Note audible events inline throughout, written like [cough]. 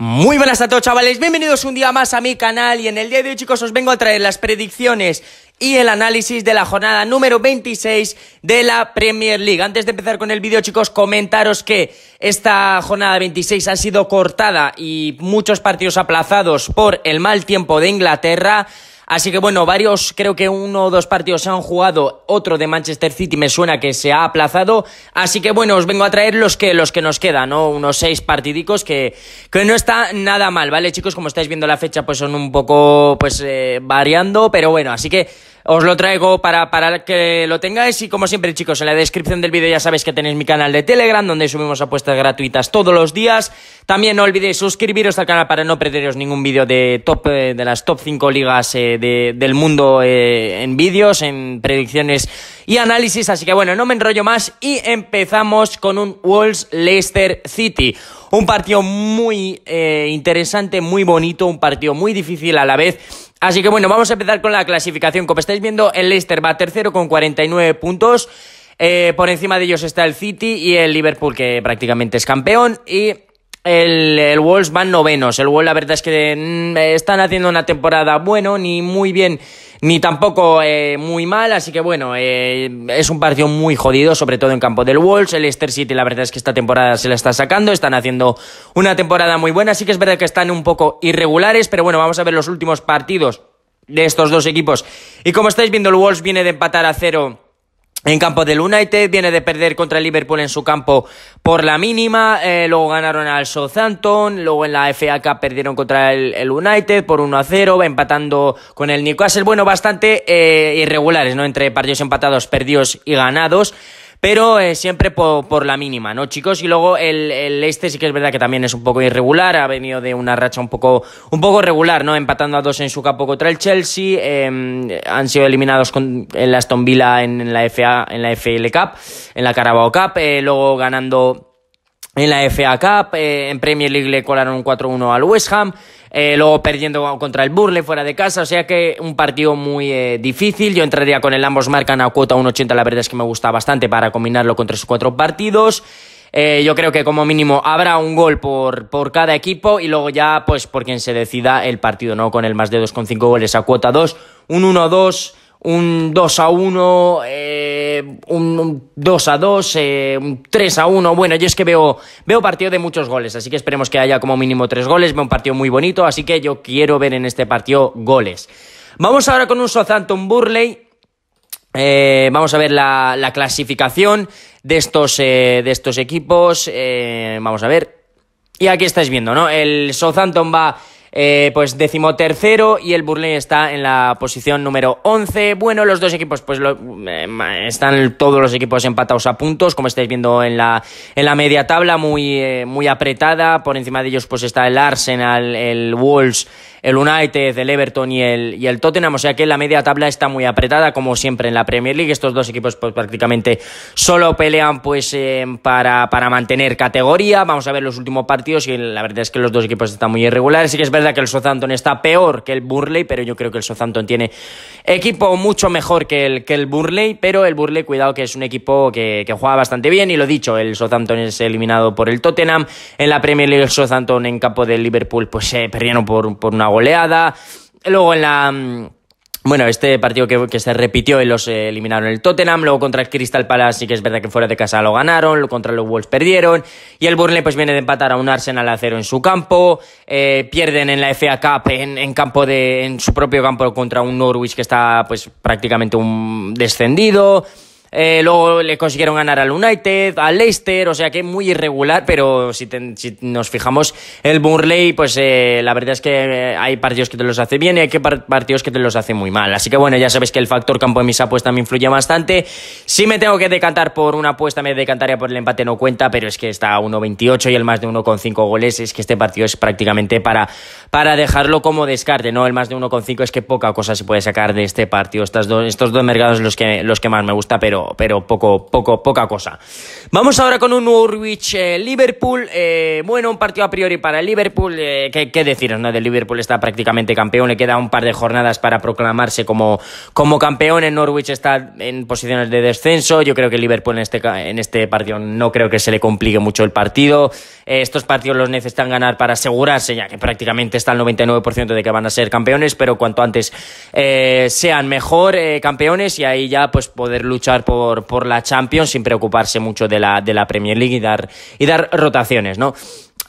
Muy buenas a todos chavales, bienvenidos un día más a mi canal y en el día de hoy chicos os vengo a traer las predicciones y el análisis de la jornada número 26 de la Premier League. Antes de empezar con el vídeo chicos comentaros que esta jornada 26 ha sido cortada y muchos partidos aplazados por el mal tiempo de Inglaterra. Así que bueno, varios, creo que uno o dos partidos se han jugado, otro de Manchester City me suena que se ha aplazado, así que bueno, os vengo a traer los que, los que nos quedan, ¿no? Unos seis partidicos que, que no está nada mal, ¿vale chicos? Como estáis viendo la fecha pues son un poco pues eh, variando, pero bueno, así que os lo traigo para, para que lo tengáis. Y como siempre, chicos, en la descripción del vídeo ya sabéis que tenéis mi canal de Telegram, donde subimos apuestas gratuitas todos los días. También no olvidéis suscribiros al canal para no perderos ningún vídeo de top eh, de las top 5 ligas eh, del mundo eh, en vídeos, en predicciones y análisis. Así que bueno, no me enrollo más y empezamos con un Wolves Leicester City. Un partido muy interesante, muy bonito, un partido muy difícil a la vez Así que bueno, vamos a empezar con la clasificación. Como estáis viendo, el Leicester va tercero con 49 puntos. Eh, por encima de ellos está el City y el Liverpool, que prácticamente es campeón. Y el, el Wolves van novenos. El Wolves, la verdad es que mm, están haciendo una temporada bueno, ni muy bien, ni tampoco eh, muy mal. Así que bueno, eh, es un partido muy jodido, sobre todo en campo del Wolves. El Leicester City, la verdad es que esta temporada se la está sacando. Están haciendo una temporada muy buena. Así que es verdad que están un poco irregulares, pero bueno, vamos a ver los últimos partidos de estos dos equipos. Y como estáis viendo, el Wolves viene de empatar a cero en campo del United viene de perder contra el Liverpool en su campo por la mínima, eh, luego ganaron al Southampton, luego en la FA perdieron contra el, United por 1 a 0, empatando con el Newcastle, bueno, bastante eh, irregulares, ¿no? Entre partidos empatados, perdidos y ganados pero eh, siempre por, por, la mínima, ¿no, chicos? Y luego el, este sí que es verdad que también es un poco irregular, ha venido de una racha un poco, un poco regular, ¿no? Empatando a dos en su campo contra el Chelsea, em, han sido eliminados con la Aston Villa en, la FA, en la FL Cup, en la Carabao Cup, eh, luego ganando en la FA Cup, eh, en Premier League le colaron un 4-1 al West Ham, eh, luego perdiendo contra el Burle fuera de casa, o sea que un partido muy eh, difícil. Yo entraría con el ambos marcan a cuota 1.80, la verdad es que me gusta bastante para combinarlo con tres o cuatro partidos. yo creo que como mínimo habrá un gol por, cada equipo y luego ya pues por quien se decida el partido, ¿no? Con el más de cinco goles a cuota 2, un 1-2, un 2 a 1, eh, un 2 a 2, eh, un 3 a 1. Bueno, yo es que veo, veo partido de muchos goles, así que esperemos que haya como mínimo 3 goles. Veo un partido muy bonito, así que yo quiero ver en este partido goles. Vamos ahora con un Southampton Burley. Eh, vamos a ver la, clasificación de estos, de estos equipos. vamos a ver. Y aquí estáis viendo, ¿no? El Southampton va eh, pues decimotercero y el Burley está en la posición número 11. Bueno, los dos equipos, pues eh, están todos los equipos empatados a puntos, como estáis viendo en la, media tabla, muy, eh, muy apretada. Por encima de ellos, pues está el Arsenal, el Wolves el United, el Everton y el, y el Tottenham. O sea que la media tabla está muy apretada, como siempre en la Premier League. Estos dos equipos pues, prácticamente solo pelean pues, eh, para, para mantener categoría. Vamos a ver los últimos partidos y la verdad es que los dos equipos están muy irregulares. Sí que es verdad que el Southampton está peor que el Burley, pero yo creo que el Southampton tiene equipo mucho mejor que el, que el Burley. Pero el Burley, cuidado, que es un equipo que, juega bastante bien. Y lo dicho, el Southampton es eliminado por el Tottenham. En la Premier League, el Southampton en campo del Liverpool pues se perdieron por, por una goleada. Luego en la... Mm, bueno, este partido que, se repitió y los eh, eliminaron el Tottenham, luego contra el Crystal Palace sí que es verdad que fuera de casa lo ganaron, contra los Wolves perdieron, y el Burnley pues viene de empatar a un Arsenal a cero en su campo, eh, pierden en la FA Cup en, en, campo de, en su propio campo contra un Norwich que está pues prácticamente un descendido, eh, luego le consiguieron ganar al United, al Leicester, o sea que muy irregular, pero si, nos fijamos, el Burnley, pues eh, la verdad es que eh, hay partidos que te los hace bien y hay partidos que te los hace muy mal. Así que bueno, ya sabéis que el factor campo de mis apuestas me influye bastante. Si me tengo que decantar por una apuesta, me decantaría por el empate, no cuenta, pero es que está a 1.28 y el más de 1.5 goles, es que este partido es prácticamente para, para dejarlo como descarte, ¿no? El más de 1.5 es que poca cosa se puede sacar de este partido. estos dos mercados los que, los que más me gusta, pero pero, poco, poco, poca cosa. Vamos ahora con un Norwich eh, Liverpool. Eh, bueno, un partido a priori para el Liverpool. Eh, ¿qué, deciros, no? Liverpool está prácticamente campeón. Le queda un par de jornadas para proclamarse como, como campeón. El Norwich está en posiciones de descenso. Yo creo que el Liverpool en este, en este partido no creo que se le complique mucho el partido. estos partidos los necesitan ganar para asegurarse, ya que prácticamente está el 99% de que van a ser campeones, pero cuanto antes sean mejor campeones y ahí ya pues poder luchar por, por la Champions sin preocuparse mucho de la, de la Premier League y dar, y dar rotaciones, ¿no?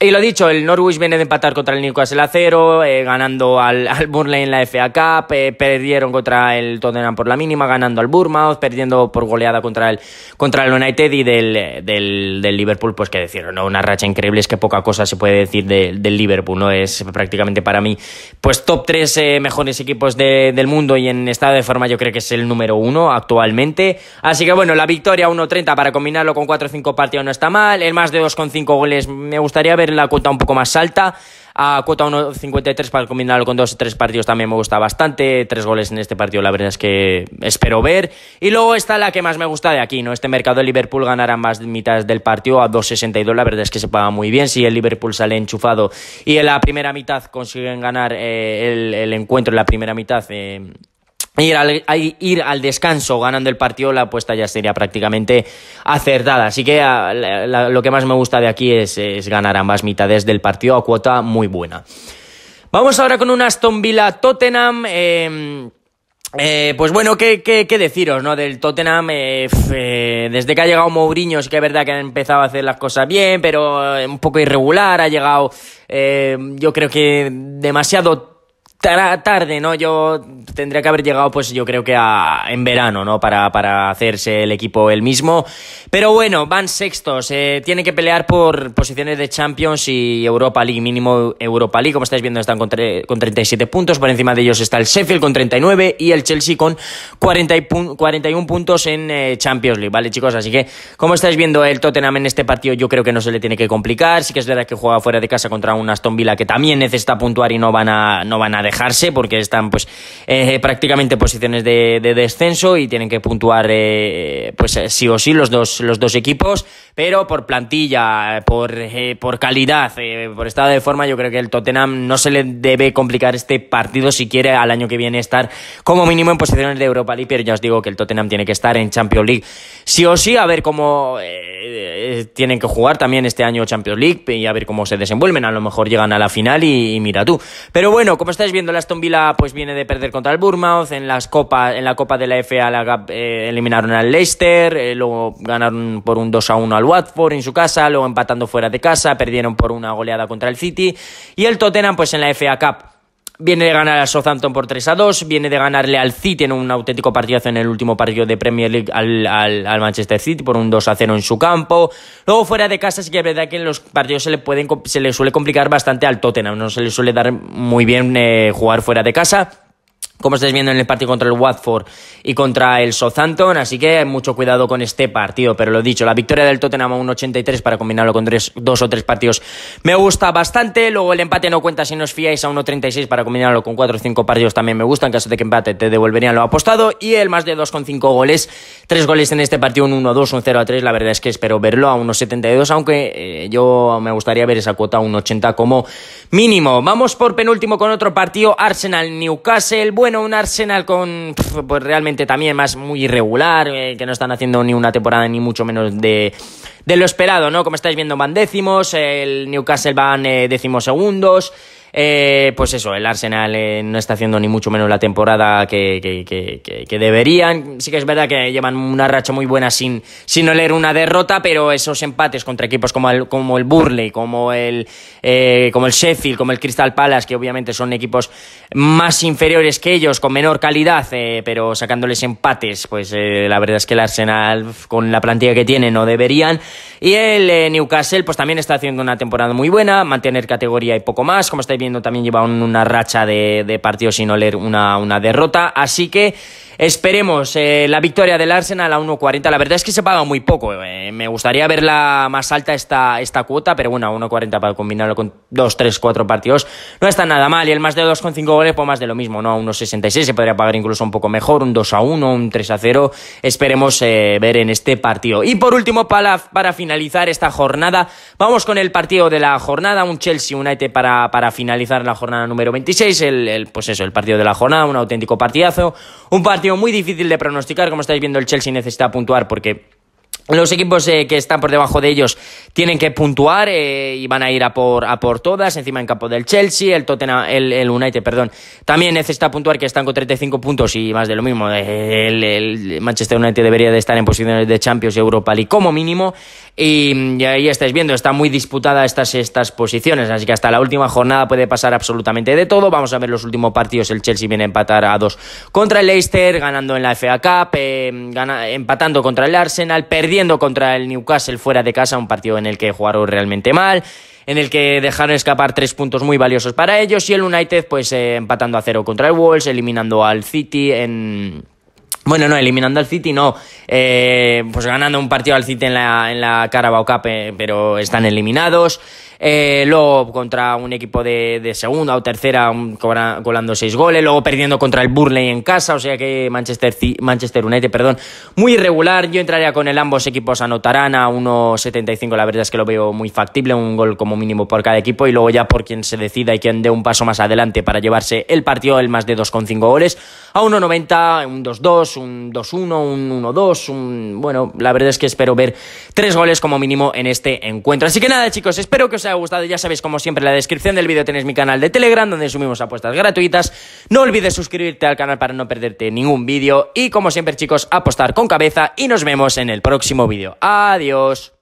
Y lo dicho, el Norwich viene de empatar contra el Newcastle a cero, eh, ganando al, [laughs] al Burnley en la FA Cup, eh, perdieron contra el Tottenham por la mínima, ganando al Bournemouth, perdiendo por goleada contra el, contra el United y del, Liverpool, pues que decir, ¿no? Una racha increíble, es que poca cosa se puede decir del Liverpool, ¿no? Es prácticamente para mí, pues top 3 eh, mejores equipos del mundo y en estado de forma yo creo que es el número uno actualmente. Así que bueno, la victoria 1-30 para combinarlo con 4-5 partidos no está mal, el más de con 2-5 goles me gustaría ver en la cuota un poco más alta. A cuota 1.53 para combinarlo con dos o tres partidos también me gusta bastante. Tres goles en este partido, la verdad es que espero ver. Y luego está la que más me gusta de aquí, ¿no? Este mercado de Liverpool ganará más mitades del partido a 2.62. La verdad es que se paga muy bien. Si el Liverpool sale enchufado y en la primera mitad consiguen ganar eh, el, encuentro, en la primera mitad, eh, Ir al, ir al, descanso ganando el partido, la apuesta ya sería prácticamente acertada. Así que ah, lo que más me gusta de aquí es, ganar ambas mitades del partido a cuota muy buena. Vamos ahora con un Aston Villa Tottenham. Em, eh, pues bueno, ¿qué, qué, deciros, ¿no? Del Tottenham, eh, eh, desde que ha llegado Mourinho, sí que es verdad que ha empezado a hacer las cosas bien, pero un poco irregular, ha llegado, yo creo que demasiado tarde, ¿no? Yo tendría que haber llegado, pues yo creo que a, en verano, ¿no? Para, para hacerse el equipo el mismo. Pero bueno, van sextos. Eh, tiene que pelear por posiciones de Champions y Europa League, mínimo Europa League. Como estáis viendo, están con, con 37 puntos. Por encima de ellos está el Sheffield con 39 y el Chelsea con 41 puntos en eh, Champions League, ¿vale, chicos? Así que, como estáis viendo, el Tottenham en este partido yo creo que no se le tiene que complicar. Sí que es verdad que juega fuera de casa contra un Aston Villa que también necesita puntuar y no van a, no van a dejarse porque están pues eh, prácticamente posiciones de, descenso y tienen que puntuar eh, pues eh, sí o sí los dos, los dos equipos, pero por plantilla, por, por calidad, por estado de forma, yo creo que el Tottenham no se le debe complicar este partido si quiere al año que viene estar como mínimo en posiciones de Europa League, pero ya os digo que el Tottenham tiene que estar en Champions League sí o sí, a ver cómo tienen que jugar también este año Champions League y a ver cómo se desenvuelven, a lo mejor llegan a la final y, mira tú. Pero bueno, como estáis viendo, viendo, el Aston Villa pues viene de perder contra el Bournemouth, en las copas, en la Copa de la FA eh, eliminaron al Leicester, eh, luego ganaron por un 2 a 1 al Watford en su casa, luego empatando fuera de casa, perdieron por una goleada contra el City y el Tottenham pues en la FA Cup Viene de ganar a Southampton por 3 a 2, viene de ganarle al City en un auténtico partidazo en el último partido de Premier League al, al, Manchester City por un 2 a 0 en su campo. Luego fuera de casa sí que es verdad que en los partidos se le, pueden, se le suele complicar bastante al Tottenham, no se le suele dar muy bien eh, jugar fuera de casa como estáis viendo en el partido contra el Watford y contra el Southampton, así que mucho cuidado con este partido, pero lo dicho, la victoria del Tottenham a un 83 para combinarlo con dos o tres partidos me gusta bastante, luego el empate no cuenta si nos fiáis a 1.36 para combinarlo con cuatro o cinco partidos también me gusta, en caso de que empate te devolverían lo apostado y el más de 2,5 goles, tres goles en este partido, un 1-2, un 0-3, la verdad es que espero verlo a 1.72, aunque eh, yo me gustaría ver esa cuota a 1.80 como mínimo. Vamos por penúltimo con otro partido, Arsenal-Newcastle, bueno, un Arsenal con, pues realmente también más muy irregular, eh, que no están haciendo ni una temporada ni mucho menos de, de lo esperado, ¿no? Como estáis viendo van décimos, el Newcastle van eh, décimos segundos. Eh, pues eso, el Arsenal eh, no está haciendo ni mucho menos la temporada que, deberían. Sí que es verdad que llevan una racha muy buena sin, sin oler una derrota, pero esos empates contra equipos como el, como el Burley, como el, eh, como el Sheffield, como el Crystal Palace, que obviamente son equipos más inferiores que ellos, con menor calidad, eh, pero sacándoles empates, pues la verdad es que el Arsenal con la plantilla que tiene no deberían. Y el Newcastle pues también está haciendo una temporada muy buena, mantener categoría y poco más, como está viendo también lleva una racha de, partidos sin oler una, una derrota. Así que Esperemos eh, la victoria del Arsenal a 1.40. La verdad es que se paga muy poco. Eh. Me gustaría verla más alta esta, esta cuota, pero bueno, a 1.40 para combinarlo con 2, 3, 4 partidos no está nada mal. Y el más de 2,5 goles, pues más de lo mismo, ¿no? A 1.66 se podría pagar incluso un poco mejor, un 2 a 1, un 3 a 0. Esperemos eh, ver en este partido. Y por último, para, para finalizar esta jornada, vamos con el partido de la jornada, un Chelsea United para, para finalizar la jornada número 26. el pues eso, el partido de la jornada, un auténtico partidazo. Un partido muy difícil de pronosticar. Como estáis viendo, el Chelsea necesita puntuar porque los equipos eh, que están por debajo de ellos tienen que puntuar eh, y van a ir a por, a por todas, encima en campo del Chelsea, el el, United, perdón. También necesita puntuar que están con 35 puntos y más de lo mismo. Eh, el, Manchester United debería de estar en posiciones de Champions y Europa League como mínimo. Y, ahí estáis viendo, está muy disputada estas, estas posiciones, así que hasta la última jornada puede pasar absolutamente de todo. Vamos a ver los últimos partidos, el Chelsea viene a empatar a dos contra el Leicester, ganando en la FA Cup, empatando contra el Arsenal, perdiendo contra el Newcastle fuera de casa, un partido en el que jugaron realmente mal, en el que dejaron escapar tres puntos muy valiosos para ellos y el United pues eh, empatando a cero contra el Wolves, eliminando al City en... Bueno, no, eliminando al City, no. Eh, pues ganando un partido al City en la, en la Carabao Cup, eh, pero están eliminados. Eh, luego contra un equipo de, segunda o tercera Golando seis goles, luego perdiendo contra el Burley en casa, o sea que Manchester, Manchester United, perdón, muy irregular, yo entraría con el ambos equipos anotarán a 1.75, la verdad es que lo veo muy factible, un gol como mínimo por cada equipo y luego ya por quien se decida y quien dé un paso más adelante para llevarse el partido el más de 2,5 goles, a 1.90, un 2-2, un 2-1, un 1-2, un... bueno, la verdad es que espero ver tres goles como mínimo en este encuentro. Así que nada chicos, espero que os haya gustado, ya sabéis, como siempre, en la descripción del vídeo tenéis mi canal de Telegram, donde subimos apuestas gratuitas. No olvides suscribirte al canal para no perderte ningún vídeo. Y como siempre, chicos, apostar con cabeza y nos vemos en el próximo vídeo. Adiós.